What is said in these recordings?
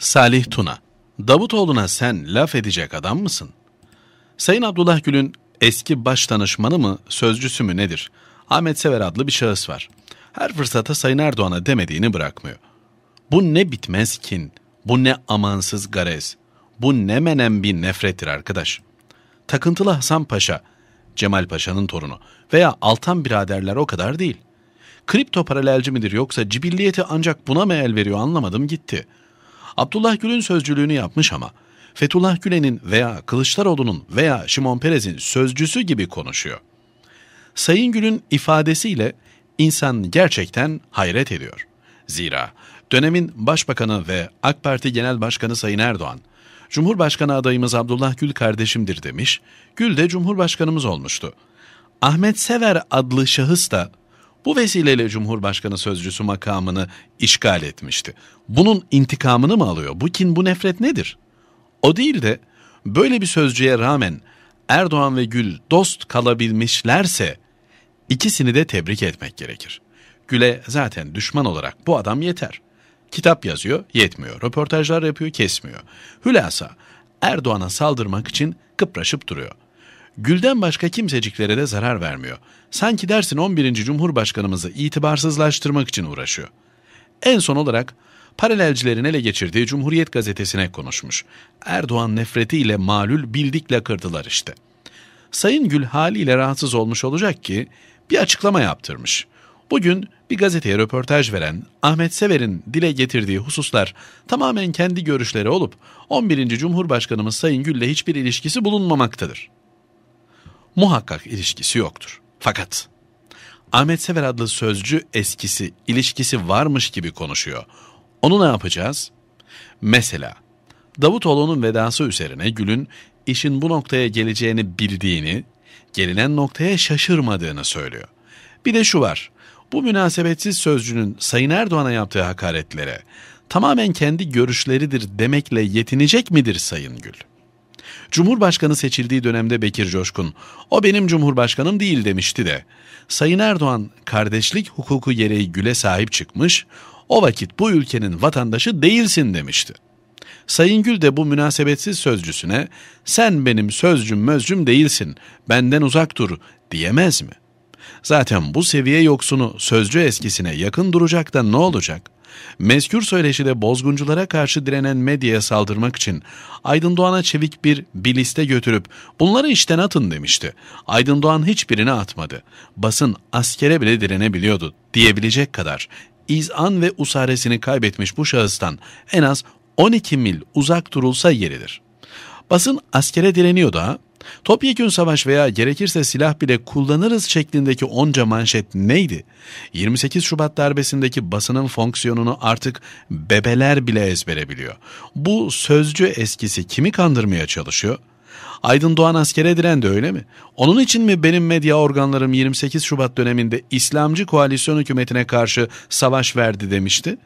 Salih Tuna, Davutoğlu'na sen laf edecek adam mısın? Sayın Abdullah Gül'ün eski baş danışmanı mı, sözcüsü mü nedir? Ahmet Sever adlı bir şahıs var. Her fırsata Sayın Erdoğan'a demediğini bırakmıyor. Bu ne bitmez kin, bu ne amansız garez, bu ne menem bir nefrettir arkadaş. Takıntılı Hasan Paşa, Cemal Paşa'nın torunu veya Altan biraderler o kadar değil. Kripto paralelci midir yoksa cibilliyeti ancak buna mı el veriyor anlamadım gitti.'' Abdullah Gül'ün sözcülüğünü yapmış ama Fethullah Gülen'in veya Kılıçdaroğlu'nun veya Şimon Perez'in sözcüsü gibi konuşuyor. Sayın Gül'ün ifadesiyle insan gerçekten hayret ediyor. Zira dönemin başbakanı ve AK Parti Genel Başkanı Sayın Erdoğan, Cumhurbaşkanı adayımız Abdullah Gül kardeşimdir demiş, Gül de Cumhurbaşkanımız olmuştu. Ahmet Sever adlı şahıs da bu vesileyle Cumhurbaşkanı sözcüsü makamını işgal etmişti. Bunun intikamını mı alıyor? Bu kin, bu nefret nedir? O değil de böyle bir sözcüye rağmen Erdoğan ve Gül dost kalabilmişlerse ikisini de tebrik etmek gerekir. Gül'e zaten düşman olarak bu adam yeter. Kitap yazıyor, yetmiyor. Röportajlar yapıyor, kesmiyor. Hülasa Erdoğan'a saldırmak için kıpraşıp duruyor. Gül'den başka kimseciklere de zarar vermiyor. Sanki dersin 11. Cumhurbaşkanımızı itibarsızlaştırmak için uğraşıyor. En son olarak paralelcilerin ele geçirdiği Cumhuriyet gazetesine konuşmuş. Erdoğan nefretiyle malül bildikle kırdılar işte. Sayın Gül haliyle rahatsız olmuş olacak ki bir açıklama yaptırmış. Bugün bir gazeteye röportaj veren Ahmet Sever'in dile getirdiği hususlar tamamen kendi görüşleri olup 11. Cumhurbaşkanımız Sayın Gül'le hiçbir ilişkisi bulunmamaktadır muhakkak ilişkisi yoktur. Fakat Ahmet Sever adlı sözcü eskisi, ilişkisi varmış gibi konuşuyor. Onu ne yapacağız? Mesela Davutoğlu'nun vedası üzerine Gül'ün işin bu noktaya geleceğini bildiğini, gelinen noktaya şaşırmadığını söylüyor. Bir de şu var, bu münasebetsiz sözcünün Sayın Erdoğan'a yaptığı hakaretlere tamamen kendi görüşleridir demekle yetinecek midir Sayın Gül? Cumhurbaşkanı seçildiği dönemde Bekir Coşkun, o benim cumhurbaşkanım değil demişti de. Sayın Erdoğan kardeşlik hukuku gereği Gül'e sahip çıkmış, o vakit bu ülkenin vatandaşı değilsin demişti. Sayın Gül de bu münasebetsiz sözcüsüne sen benim sözcüm mözcüm değilsin, benden uzak dur diyemez mi? Zaten bu seviye yoksunu sözcü eskisine yakın duracak da ne olacak? Mezkür söyleşide bozgunculara karşı direnen medyaya saldırmak için Aydın Doğan'a çevik bir biliste götürüp bunları işten atın demişti. Aydın Doğan hiçbirini atmadı. Basın askere bile direnebiliyordu diyebilecek kadar. İzan ve usaresini kaybetmiş bu şahıstan en az 12 mil uzak durulsa yeridir. Basın askere direniyor da Topyekün savaş veya gerekirse silah bile kullanırız şeklindeki onca manşet neydi? 28 Şubat darbesindeki basının fonksiyonunu artık bebeler bile ezbere biliyor. Bu sözcü eskisi kimi kandırmaya çalışıyor? Aydın Doğan askere direndi öyle mi? Onun için mi benim medya organlarım 28 Şubat döneminde İslamcı koalisyon hükümetine karşı savaş verdi demişti?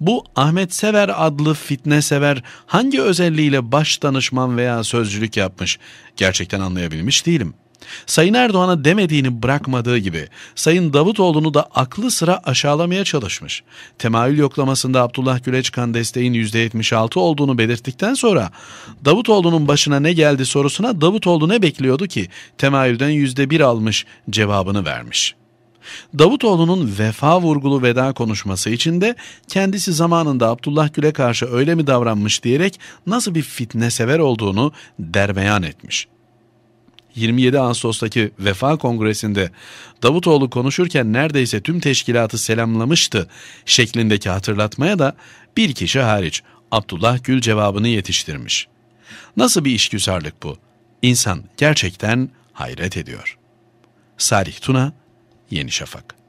Bu Ahmet Sever adlı fitne sever hangi özelliğiyle baş danışman veya sözcülük yapmış? Gerçekten anlayabilmiş değilim.'' Sayın Erdoğan'a demediğini bırakmadığı gibi Sayın Davutoğlu'nu da aklı sıra aşağılamaya çalışmış. Temayül yoklamasında Abdullah Güleçkan desteğin %76 olduğunu belirttikten sonra Davutoğlu'nun başına ne geldi sorusuna Davutoğlu ne bekliyordu ki temayülden %1 almış cevabını vermiş. Davutoğlu'nun vefa vurgulu veda konuşması içinde kendisi zamanında Abdullah Gül'e karşı öyle mi davranmış diyerek nasıl bir fitne sever olduğunu derbeyan etmiş.'' 27 Ağustos'taki Vefa Kongresi'nde Davutoğlu konuşurken neredeyse tüm teşkilatı selamlamıştı şeklindeki hatırlatmaya da bir kişi hariç Abdullah Gül cevabını yetiştirmiş. Nasıl bir işgüzarlık bu? İnsan gerçekten hayret ediyor. Salih Tuna, Yeni Şafak